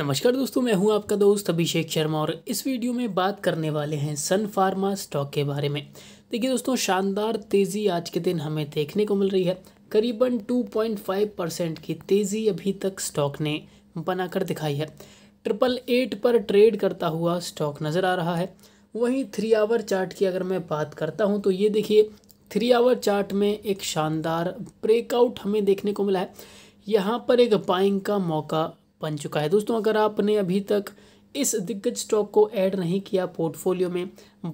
नमस्कार दोस्तों मैं हूं आपका दोस्त अभिषेक शर्मा और इस वीडियो में बात करने वाले हैं सन फार्मा स्टॉक के बारे में देखिए दोस्तों शानदार तेज़ी आज के दिन हमें देखने को मिल रही है करीबन 2.5 परसेंट की तेज़ी अभी तक स्टॉक ने बनाकर दिखाई है ट्रिपल एट पर ट्रेड करता हुआ स्टॉक नज़र आ रहा है वहीं थ्री आवर चार्ट की अगर मैं बात करता हूँ तो ये देखिए थ्री आवर चार्ट में एक शानदार ब्रेकआउट हमें देखने को मिला है यहाँ पर एक बाइंग का मौका बन चुका है दोस्तों अगर आपने अभी तक इस दिग्गज स्टॉक को ऐड नहीं किया पोर्टफोलियो में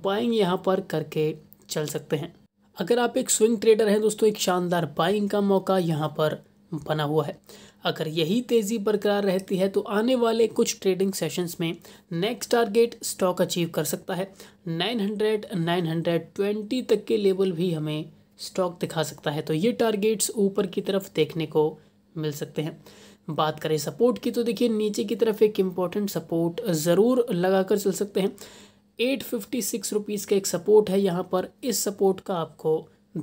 बाइंग यहाँ पर करके चल सकते हैं अगर आप एक स्विंग ट्रेडर हैं दोस्तों एक शानदार बाइंग का मौका यहाँ पर बना हुआ है अगर यही तेज़ी बरकरार रहती है तो आने वाले कुछ ट्रेडिंग सेशंस में नेक्स्ट टारगेट स्टॉक अचीव कर सकता है 900 920 तक के लेवल भी हमें स्टॉक दिखा सकता है तो ये टारगेट्स ऊपर की तरफ देखने को मिल सकते हैं बात करें सपोर्ट की तो देखिए नीचे की तरफ एक इम्पॉर्टेंट सपोर्ट ज़रूर लगाकर चल सकते हैं एट फिफ्टी सिक्स रुपीज़ का एक सपोर्ट है यहाँ पर इस सपोर्ट का आपको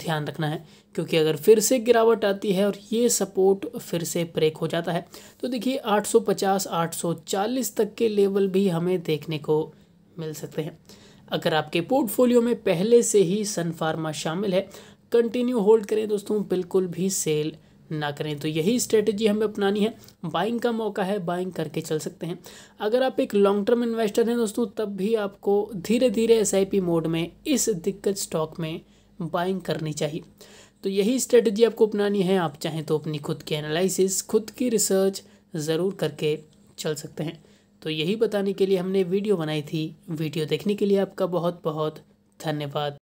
ध्यान रखना है क्योंकि अगर फिर से गिरावट आती है और ये सपोर्ट फिर से ब्रेक हो जाता है तो देखिए 850 840 तक के लेवल भी हमें देखने को मिल सकते हैं अगर आपके पोर्टफोलियो में पहले से ही सनफार्मा शामिल है कंटिन्यू होल्ड करें दोस्तों बिल्कुल भी सेल ना करें तो यही स्ट्रेटजी हमें अपनानी है बाइंग का मौका है बाइंग करके चल सकते हैं अगर आप एक लॉन्ग टर्म इन्वेस्टर हैं दोस्तों तब भी आपको धीरे धीरे एस मोड में इस दिक्कत स्टॉक में बाइंग करनी चाहिए तो यही स्ट्रेटजी आपको अपनानी है आप चाहें तो अपनी खुद की एनालिसिस खुद की रिसर्च ज़रूर करके चल सकते हैं तो यही बताने के लिए हमने वीडियो बनाई थी वीडियो देखने के लिए आपका बहुत बहुत धन्यवाद